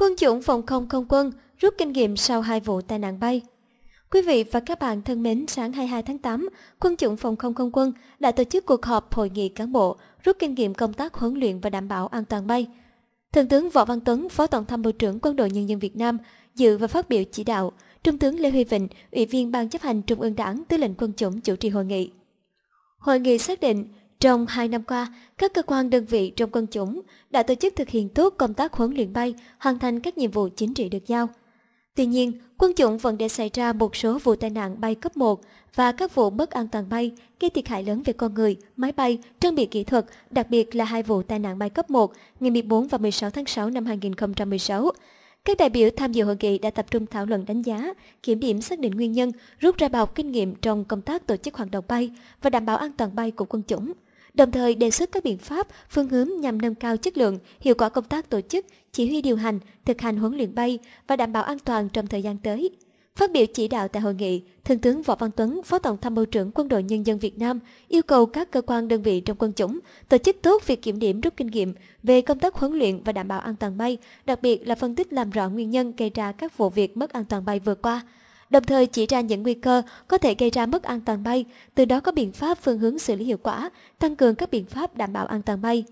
Quân chủng phòng không không quân rút kinh nghiệm sau hai vụ tai nạn bay. Quý vị và các bạn thân mến, sáng 22 tháng 8, Quân chủng phòng không không quân đã tổ chức cuộc họp hội nghị cán bộ rút kinh nghiệm công tác huấn luyện và đảm bảo an toàn bay. Thượng tướng Võ Văn Tuấn, Phó Tổng tham mưu trưởng Quân đội Nhân dân Việt Nam dự và phát biểu chỉ đạo, Trung tướng Lê Huy Vịnh, Ủy viên Ban chấp hành Trung ương Đảng, Tư lệnh Quân chủng chủ trì hội nghị. Hội nghị xác định trong 2 năm qua, các cơ quan đơn vị trong quân chủng đã tổ chức thực hiện tốt công tác huấn luyện bay, hoàn thành các nhiệm vụ chính trị được giao. Tuy nhiên, quân chủng vẫn để xảy ra một số vụ tai nạn bay cấp 1 và các vụ mất an toàn bay gây thiệt hại lớn về con người, máy bay, trang bị kỹ thuật, đặc biệt là hai vụ tai nạn bay cấp 1 ngày 14 và 16 tháng 6 năm 2016. Các đại biểu tham dự hội nghị đã tập trung thảo luận đánh giá, kiểm điểm xác định nguyên nhân, rút ra bài học kinh nghiệm trong công tác tổ chức hoạt động bay và đảm bảo an toàn bay của quân chủng đồng thời đề xuất các biện pháp, phương hướng nhằm nâng cao chất lượng, hiệu quả công tác tổ chức, chỉ huy điều hành, thực hành huấn luyện bay và đảm bảo an toàn trong thời gian tới. Phát biểu chỉ đạo tại hội nghị, Thượng tướng Võ Văn Tuấn, Phó Tổng tham mưu trưởng Quân đội Nhân dân Việt Nam yêu cầu các cơ quan đơn vị trong quân chủng tổ chức tốt việc kiểm điểm rút kinh nghiệm về công tác huấn luyện và đảm bảo an toàn bay, đặc biệt là phân tích làm rõ nguyên nhân gây ra các vụ việc mất an toàn bay vừa qua, đồng thời chỉ ra những nguy cơ có thể gây ra mất an toàn bay, từ đó có biện pháp phương hướng xử lý hiệu quả, tăng cường các biện pháp đảm bảo an toàn bay.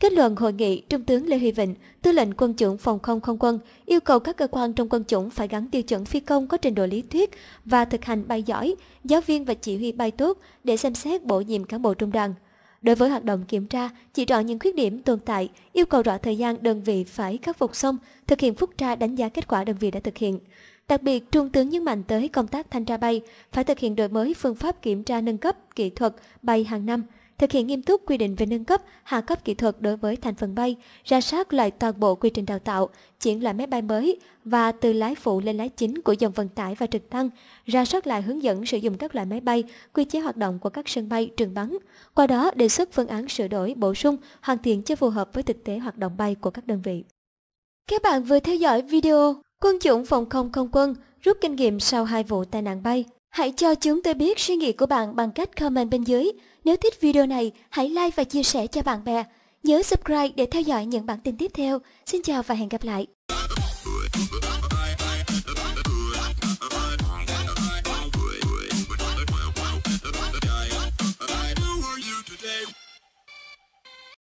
Kết luận hội nghị, Trung tướng Lê Huy Vịnh, Tư lệnh Quân chủng Phòng không Không quân, yêu cầu các cơ quan trong quân chủng phải gắn tiêu chuẩn phi công có trình độ lý thuyết và thực hành bay giỏi, giáo viên và chỉ huy bay tốt để xem xét bổ nhiệm cán bộ trung đoàn. Đối với hoạt động kiểm tra, chỉ rõ những khuyết điểm tồn tại, yêu cầu rõ thời gian đơn vị phải khắc phục xong, thực hiện phúc tra đánh giá kết quả đơn vị đã thực hiện. Đặc biệt, Trung tướng nhấn mạnh tới công tác thanh tra bay, phải thực hiện đổi mới phương pháp kiểm tra nâng cấp kỹ thuật bay hàng năm, thực hiện nghiêm túc quy định về nâng cấp, hạ cấp kỹ thuật đối với thành phần bay, ra soát lại toàn bộ quy trình đào tạo, chuyển loại máy bay mới và từ lái phụ lên lái chính của dòng vận tải và trực thăng, ra soát lại hướng dẫn sử dụng các loại máy bay, quy chế hoạt động của các sân bay, trường bắn. Qua đó đề xuất phương án sửa đổi, bổ sung, hoàn thiện cho phù hợp với thực tế hoạt động bay của các đơn vị. Các bạn vừa theo dõi video Quân chủng phòng không không quân rút kinh nghiệm sau hai vụ tai nạn bay. Hãy cho chúng tôi biết suy nghĩ của bạn bằng cách comment bên dưới. Nếu thích video này, hãy like và chia sẻ cho bạn bè. Nhớ subscribe để theo dõi những bản tin tiếp theo. Xin chào và hẹn gặp lại.